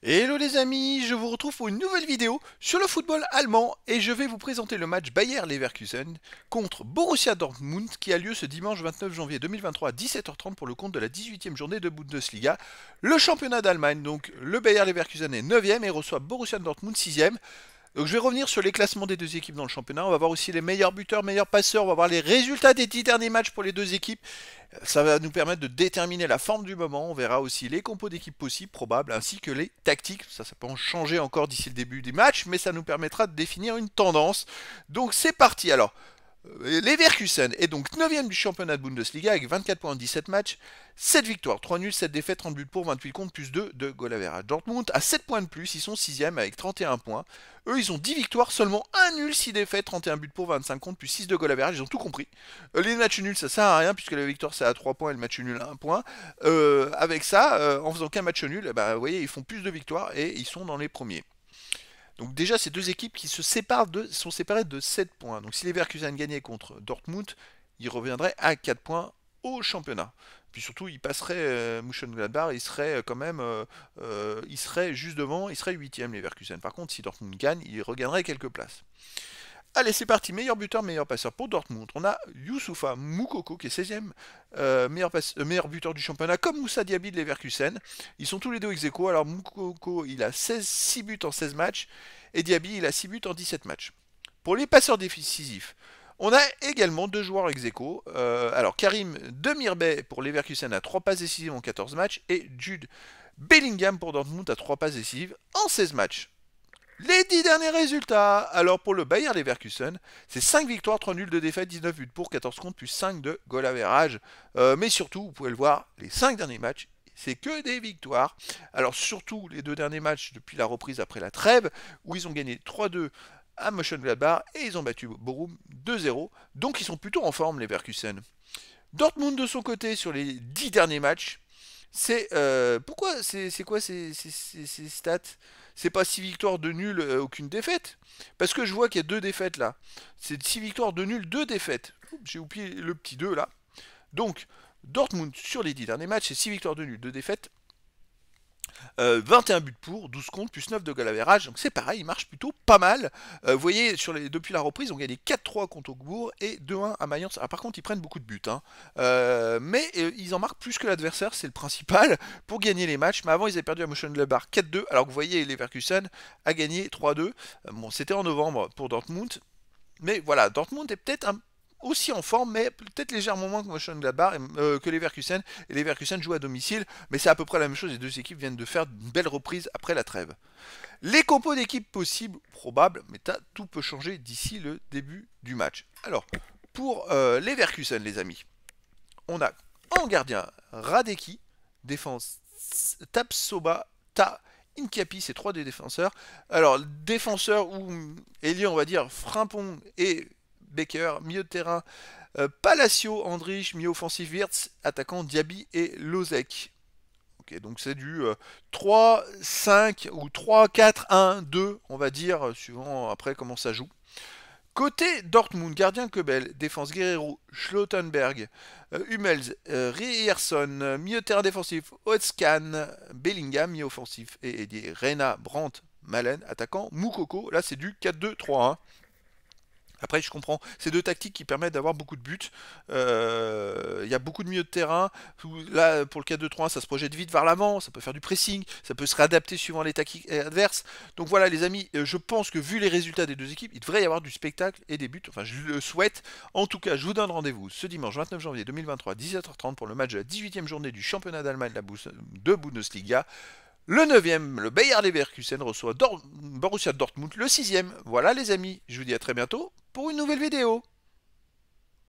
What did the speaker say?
Hello les amis, je vous retrouve pour une nouvelle vidéo sur le football allemand et je vais vous présenter le match Bayer Leverkusen contre Borussia Dortmund qui a lieu ce dimanche 29 janvier 2023 à 17h30 pour le compte de la 18e journée de Bundesliga, le championnat d'Allemagne. Donc le Bayer Leverkusen est 9e et reçoit Borussia Dortmund 6e. Donc je vais revenir sur les classements des deux équipes dans le championnat. On va voir aussi les meilleurs buteurs, meilleurs passeurs. On va voir les résultats des dix derniers matchs pour les deux équipes. Ça va nous permettre de déterminer la forme du moment. On verra aussi les compos d'équipes possibles, probables, ainsi que les tactiques. Ça, ça peut en changer encore d'ici le début des matchs, mais ça nous permettra de définir une tendance. Donc c'est parti. Alors, euh, Leverkusen est donc 9ème du championnat de Bundesliga avec 24 points 17 matchs, 7 victoires, 3 nuls, 7 défaites, 30 buts pour, 28 comptes, plus 2 de goal Dortmund a 7 points de plus, ils sont 6ème avec 31 points. Eux, ils ont 10 victoires, seulement 1 nul, 6 défaites, 31 buts pour, 25 contre, plus 6 de goal ils ont tout compris. Euh, les matchs nuls, ça sert à rien puisque la victoire c'est à 3 points et le match nul à 1 point. Euh, avec ça, en faisant qu'un match nul, bah, vous voyez, ils font plus de victoires et ils sont dans les premiers. Donc déjà, ces deux équipes qui se séparent de, sont séparées de 7 points. Donc si les Verkusen gagnaient contre Dortmund, ils reviendraient à 4 points au championnat. Puis surtout, il passerait euh, Mönchengladbach, il serait euh, quand même, euh, euh, juste devant, il serait 8 les Verkusen. Par contre, si Dortmund gagne, il regagnerait quelques places. Allez, c'est parti. Meilleur buteur, meilleur passeur pour Dortmund. On a Youssoufa Moukoko qui est 16e, euh, meilleur, euh, meilleur, buteur du championnat, comme Moussa Diaby de Leverkusen. Ils sont tous les deux ex Alors Moukoko, il a 16, 6 buts en 16 matchs et Diaby, il a 6 buts en 17 matchs. Pour les passeurs décisifs, on a également deux joueurs ex euh, alors Karim Demirbay pour Leverkusen à 3 passes décisives en 14 matchs et Jude Bellingham pour Dortmund à 3 passes décisives en 16 matchs. Les 10 derniers résultats Alors pour le Bayer Leverkusen, c'est 5 victoires, 3 nuls, de défaite, 19 buts pour, 14 comptes, plus 5 de goal average. Euh, mais surtout, vous pouvez le voir, les 5 derniers matchs, c'est que des victoires. Alors surtout les deux derniers matchs depuis la reprise après la trêve, où ils ont gagné 3-2 à Motion Mönchengladbach et ils ont battu Borum 2-0. Donc ils sont plutôt en forme les Verkusen. Dortmund de son côté sur les 10 derniers matchs, c'est euh, pourquoi c'est quoi ces, ces stats c'est pas 6 victoires de nul, euh, aucune défaite. Parce que je vois qu'il y a 2 défaites là. C'est 6 victoires de nul, 2 défaites. J'ai oublié le petit 2 là. Donc, Dortmund sur les 10 derniers matchs, c'est 6 victoires de nul, 2 défaites. 21 euh, buts pour, 12 comptes, plus 9 de goal Donc c'est pareil, il marche plutôt pas mal. Euh, vous voyez, sur les, depuis la reprise, ont gagné 4-3 contre Augbourg, et 2-1 à Mayence. par contre, ils prennent beaucoup de buts. Hein. Euh, mais ils en marquent plus que l'adversaire, c'est le principal, pour gagner les matchs. Mais avant, ils avaient perdu à Motion Bar 4-2, alors que vous voyez, Leverkusen a gagné 3-2. bon, c'était en novembre pour Dortmund. Mais voilà, Dortmund est peut-être un aussi en forme, mais peut-être légèrement moins que les euh, que Leverkusen. Et Leverkusen joue à domicile, mais c'est à peu près la même chose. Les deux équipes viennent de faire une belle reprise après la trêve. Les compos d'équipe possibles, probables, mais tout peut changer d'ici le début du match. Alors, pour euh, les Leverkusen, les amis, on a en gardien Radeki, défense Tapsoba, Ta, Incapi, c'est trois des défenseurs. Alors, défenseur ou ailier, on va dire Frimpong et Becker, milieu de terrain euh, Palacio, Andrich, milieu offensif Wirtz, attaquant Diaby et Lozek. Ok, donc c'est du 3, euh, 5 ou 3, 4, 1, 2, on va dire, euh, suivant après comment ça joue. Côté Dortmund, gardien Kebel, défense Guerrero, Schlotenberg, Hummels, Rierson, milieu de terrain défensif, Otskan, Bellingham, milieu offensif et Brandt, Malen, attaquant, Moukoko, là c'est du 4-2-3-1. Après, je comprends. C'est deux tactiques qui permettent d'avoir beaucoup de buts. Euh, il y a beaucoup de milieux de terrain. Là, pour le 4-2-3, ça se projette vite vers l'avant. Ça peut faire du pressing. Ça peut se réadapter suivant les tactiques adverses. Donc voilà, les amis, euh, je pense que vu les résultats des deux équipes, il devrait y avoir du spectacle et des buts. Enfin, je le souhaite. En tout cas, je vous donne rendez-vous ce dimanche 29 janvier 2023, 17h30 pour le match de la 18e journée du championnat d'Allemagne de Bundesliga. Le 9e, le Bayer Leverkusen reçoit Borussia Dortmund le 6e. Voilà les amis, je vous dis à très bientôt pour une nouvelle vidéo.